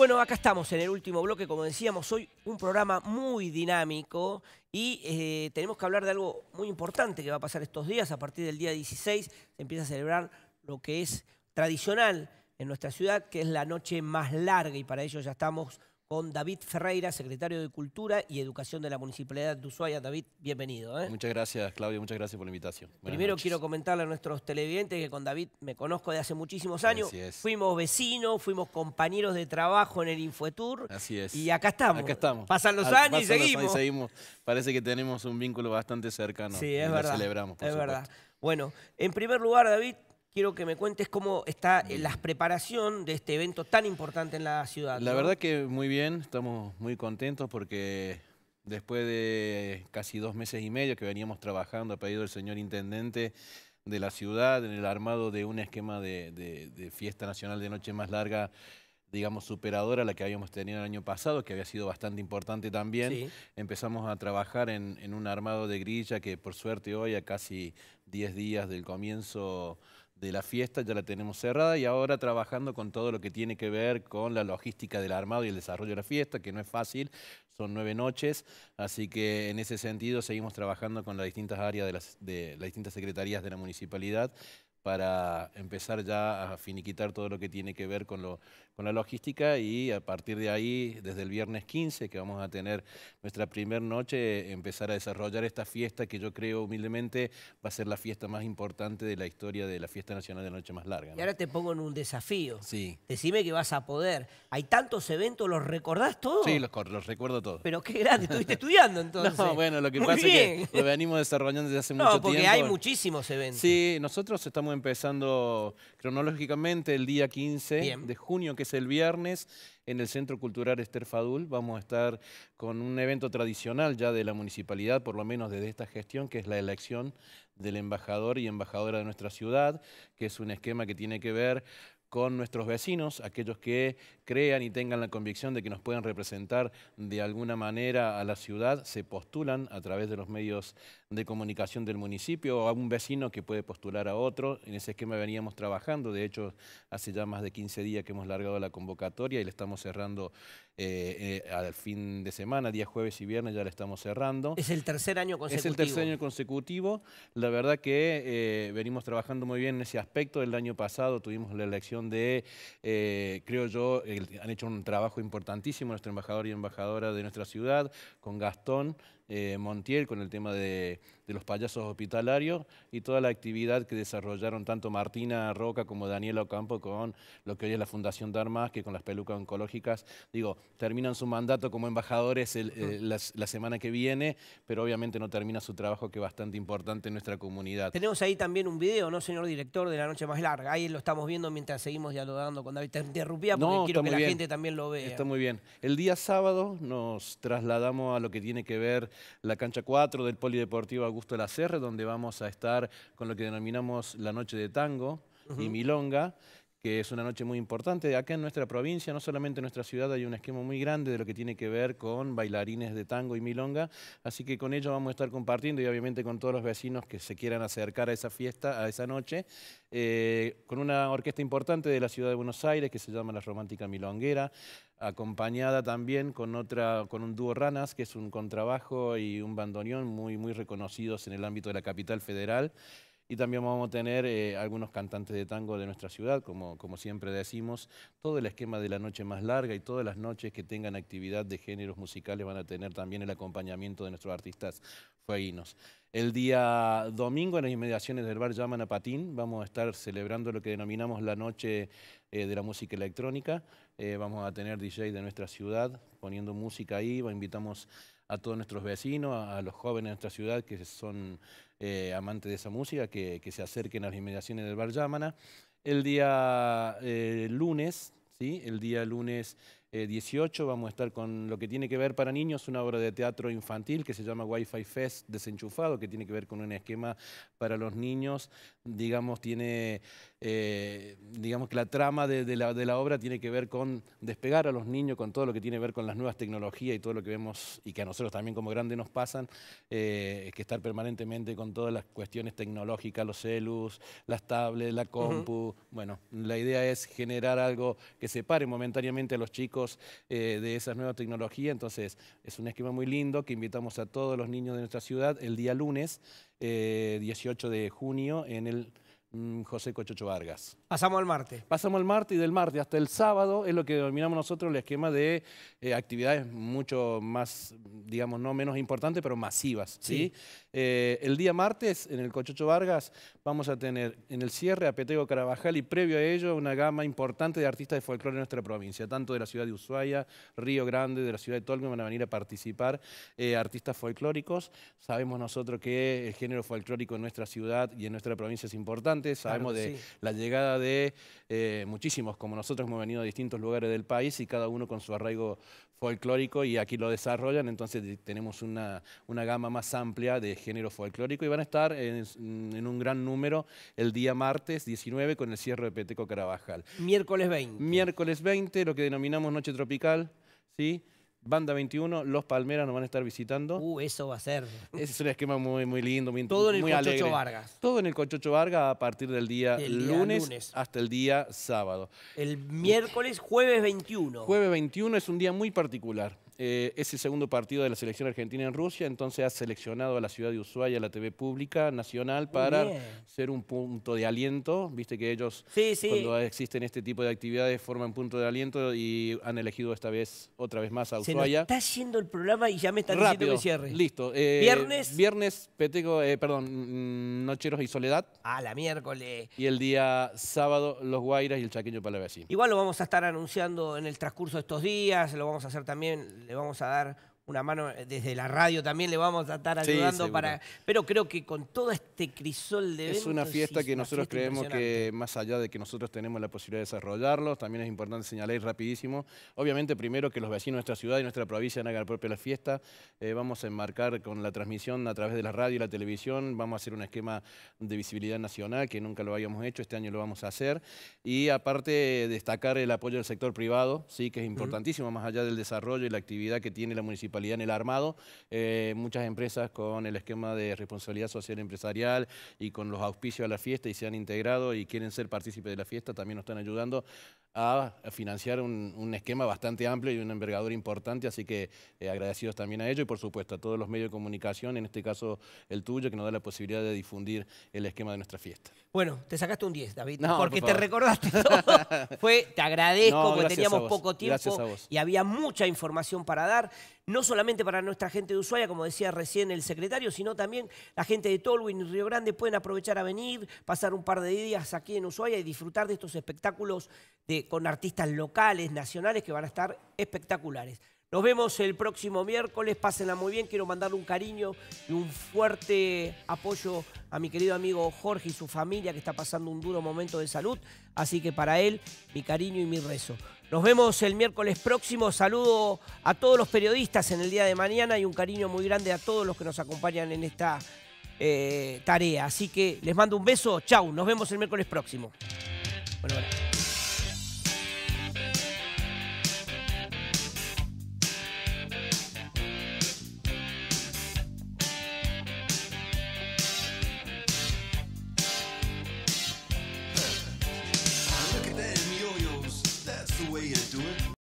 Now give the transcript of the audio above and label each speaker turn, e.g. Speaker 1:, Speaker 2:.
Speaker 1: Bueno, acá estamos en el último bloque, como decíamos, hoy un programa muy dinámico y eh, tenemos que hablar de algo muy importante que va a pasar estos días. A partir del día 16 se empieza a celebrar lo que es tradicional en nuestra ciudad, que es la noche más larga y para ello ya estamos con David Ferreira, secretario de Cultura y Educación de la Municipalidad de Ushuaia. David, bienvenido.
Speaker 2: ¿eh? Muchas gracias, Claudio, muchas gracias por la invitación. Primero
Speaker 1: quiero comentarle a nuestros televidentes que con David me conozco de hace muchísimos años. Fuimos vecinos, fuimos compañeros de trabajo en el Infotur. Así es. Y acá estamos. estamos. Pasan los años y seguimos. seguimos.
Speaker 2: Parece que tenemos un vínculo bastante cercano. Sí, es verdad. celebramos, Es verdad.
Speaker 1: Bueno, en primer lugar, David, quiero que me cuentes cómo está eh, la preparación de este evento tan importante en la ciudad. La verdad
Speaker 2: que muy bien, estamos muy contentos porque después de casi dos meses y medio que veníamos trabajando a pedido del señor intendente de la ciudad en el armado de un esquema de, fiesta nacional de noche más larga digamos, superadora la que habíamos tenido el año pasado, que había sido bastante importante también. Empezamos a trabajar en, en un armado de grilla que por suerte hoy, a casi 10 días del comienzo de la fiesta ya la tenemos cerrada y ahora trabajando con todo lo que tiene que ver con la logística del armado y el desarrollo de la fiesta, que no es fácil, son nueve noches, así que en ese sentido seguimos trabajando con las distintas áreas de las, de las distintas secretarías de la municipalidad para empezar ya a finiquitar todo lo que tiene que ver con, lo, con la logística y a partir de ahí, desde el viernes 15, que vamos a tener nuestra primera noche, empezar a desarrollar esta fiesta que yo creo humildemente va a ser la fiesta más importante de la historia de la Fiesta Nacional de la Noche Más Larga.
Speaker 1: Y ahora te pongo en un desafío. Sí. Decime que vas a poder. Hay tantos eventos, ¿los recordás todos? Sí, los, recuerdo todos. Pero qué grande, estuviste estudiando entonces. No, bueno, lo que pasa es que
Speaker 2: lo venimos desarrollando desde hace mucho tiempo. No, porque hay muchísimos eventos. Sí, nosotros estamos empezando cronológicamente el día 15 de junio, que es el viernes, en el Centro Cultural Esther Fadul. Vamos a estar con un evento tradicional ya de la municipalidad, por lo menos desde esta gestión, que es la elección del embajador y embajadora de nuestra ciudad, que es un esquema que tiene que ver con nuestros vecinos, aquellos que crean y tengan la convicción de que nos pueden representar de alguna manera a la ciudad, se postulan a través de los medios de comunicación del municipio o a un vecino que puede postular a otro. En ese esquema veníamos trabajando, de hecho hace ya más de 15 días que hemos largado la convocatoria y la estamos cerrando eh, eh, al fin de semana, día jueves y viernes ya la estamos cerrando.
Speaker 1: Es el tercer año consecutivo. Es el tercer
Speaker 2: año consecutivo. La verdad que eh, venimos trabajando muy bien en ese aspecto. El año pasado tuvimos la elección de, creo yo, han hecho un trabajo importantísimo nuestro embajador y embajadora de nuestra ciudad, con Gastón, eh, Montiel con el tema de de los payasos hospitalarios y toda la actividad que desarrollaron tanto Martina Roca como Daniela Ocampo con lo que hoy es la Fundación Darmas, que con las pelucas oncológicas, digo, terminan su mandato como embajadores eh, la, semana que viene, pero obviamente no termina su trabajo que es bastante importante en nuestra comunidad. Tenemos ahí también un video, ¿no, señor director, de La Noche Más Larga? Ahí lo estamos viendo mientras seguimos dialogando con David.
Speaker 1: Te interrumpía porque quiero que la gente también lo vea. Está
Speaker 2: muy bien. El día sábado nos trasladamos a lo que tiene que ver la cancha 4 del Polideportivo Augusto la serra donde vamos a estar con lo que denominamos la noche de tango y milonga que es una noche muy importante. Acá en nuestra provincia, no solamente en nuestra ciudad, hay un esquema muy grande de lo que tiene que ver con bailarines de tango y milonga, así que con ello vamos a estar compartiendo y obviamente con todos los vecinos que se quieran acercar a esa fiesta, a esa noche, eh, con una orquesta importante de la ciudad de Buenos Aires que se llama La Romántica Milonguera, acompañada también con, otra, con un dúo Ranas, que es un contrabajo y un bandoneón muy, muy reconocidos en el ámbito de la capital federal y también vamos a tener eh, algunos cantantes de tango de nuestra ciudad, como, como siempre decimos. Todo el esquema de la noche más larga y todas las noches que tengan actividad de géneros musicales van a tener también el acompañamiento de nuestros artistas fueguinos. El día domingo en las inmediaciones del bar Llaman a Patín vamos a estar celebrando lo que denominamos la noche eh, de la música electrónica. Eh, vamos a tener DJ de nuestra ciudad poniendo música ahí, invitamos a todos nuestros vecinos, a, los jóvenes de nuestra ciudad que son eh, amantes de esa música, que, se acerquen a las inmediaciones del Bar Yamana. El día eh, lunes, ¿sí? el día lunes 18 eh, vamos a estar con lo que tiene que ver para niños, una obra de teatro infantil que se llama Wi-Fi Fest desenchufado, que tiene que ver con un esquema para los niños, digamos, tiene, eh, digamos que la trama de, la, obra tiene que ver con despegar a los niños, con todo lo que tiene que ver con las nuevas tecnologías y todo lo que vemos y que a nosotros también como grandes nos pasan, eh, es que estar permanentemente con todas las cuestiones tecnológicas, los celus, las tablets, la compu, bueno, la idea es generar algo que separe momentáneamente a los chicos eh, de esa nueva tecnología. Entonces, es un esquema muy lindo que invitamos a todos los niños de nuestra ciudad el día lunes, 18 eh, de junio, en el Mm, José Cochocho Vargas.
Speaker 1: Pasamos al martes.
Speaker 2: Pasamos al martes y del martes hasta el sábado es lo que denominamos nosotros el esquema de eh, actividades mucho más, digamos, no menos importantes, pero masivas. ¿sí? Eh, el día martes en el Cochocho Vargas vamos a tener en el cierre a Petego Carabajal y previo a ello una gama importante de artistas de folclore en nuestra provincia, tanto de la ciudad de Ushuaia, Río Grande, de la ciudad de Tolme, van a venir a participar eh, artistas folclóricos. Sabemos nosotros que el género folclórico en nuestra ciudad y en nuestra provincia es importante sabemos de la llegada de eh, muchísimos, como nosotros hemos venido a distintos lugares del país y cada uno con su arraigo folclórico y aquí lo desarrollan, entonces tenemos una, gama más amplia de género folclórico y van a estar en, en, un gran número el día martes 19 con el cierre de Peteco Carabajal. Miércoles 20. Miércoles 20, lo que denominamos Noche Tropical, ¿sí? Banda 21, Los Palmeras nos van a estar visitando. Uh, eso va a ser. Ese es un esquema muy, muy lindo, muy Todo en el Cochocho Vargas. Todo en el Cochocho Vargas a partir del día, lunes, hasta el día sábado. El miércoles, jueves 21. Jueves 21 es un día muy particular eh, es el segundo partido de la selección argentina en Rusia, entonces ha seleccionado a la ciudad de Ushuaia, la TV pública nacional, para ser un punto de aliento. Viste que ellos, cuando existen este tipo de actividades, forman punto de aliento y han elegido esta vez, otra vez más, a Ushuaia. está
Speaker 1: haciendo el programa y ya me está diciendo que cierre. Listo. Eh, ¿Viernes?
Speaker 2: Viernes, Peteco, eh, perdón, mm, Nocheros y Soledad.
Speaker 1: Ah, la miércoles.
Speaker 2: Y el día sábado, Los Guairas y el Chaqueño vecina. Igual
Speaker 1: lo vamos a estar anunciando en el transcurso de estos días, lo vamos a hacer también le vamos a dar una mano eh, desde la radio también le vamos a estar ayudando para. Pero creo que con todo este crisol de. es una fiesta que nosotros creemos
Speaker 2: que más allá de que nosotros tenemos la posibilidad de desarrollarlos, también es importante señalar rapidísimo. Obviamente, primero que los vecinos de nuestra ciudad y nuestra provincia hagan propia la fiesta. Eh, vamos a enmarcar con la transmisión a través de la radio y la televisión. Vamos a hacer un esquema de visibilidad nacional que nunca lo habíamos hecho. Este año lo vamos a hacer. Y aparte, destacar el apoyo del sector privado, sí, que es importantísimo, más allá del desarrollo y la actividad que tiene la municipalidad en el armado, eh, muchas empresas con el esquema de responsabilidad social empresarial y con los auspicios a la fiesta y se han integrado y quieren ser partícipes de la fiesta, también nos están ayudando a financiar un, esquema bastante amplio y un envergadura importante, así que eh, agradecidos también a ellos y por supuesto a todos los medios de comunicación, en este caso el tuyo, que nos da la posibilidad de difundir el esquema de nuestra fiesta.
Speaker 1: Bueno, te sacaste un 10, David, porque te recordaste todo. Fue, te agradezco, porque teníamos poco tiempo y había mucha información para dar. No solamente para nuestra gente de Ushuaia, como decía recién el secretario, sino también la gente de Tolwyn y Río Grande pueden aprovechar a venir, pasar un par de días aquí en Ushuaia y disfrutar de estos espectáculos de, con artistas locales, nacionales, que van a estar espectaculares. Nos vemos el próximo miércoles. Pásenla muy bien. Quiero mandarle un cariño y un fuerte apoyo a mi querido amigo Jorge y su familia que está pasando un duro momento de salud. Así que para él, mi cariño y mi rezo. Nos vemos el miércoles próximo. Saludo a todos los periodistas en el día de mañana y un cariño muy grande a todos los que nos acompañan en esta eh, tarea. Así que les mando un beso. Chau. Nos vemos el miércoles próximo. Bueno,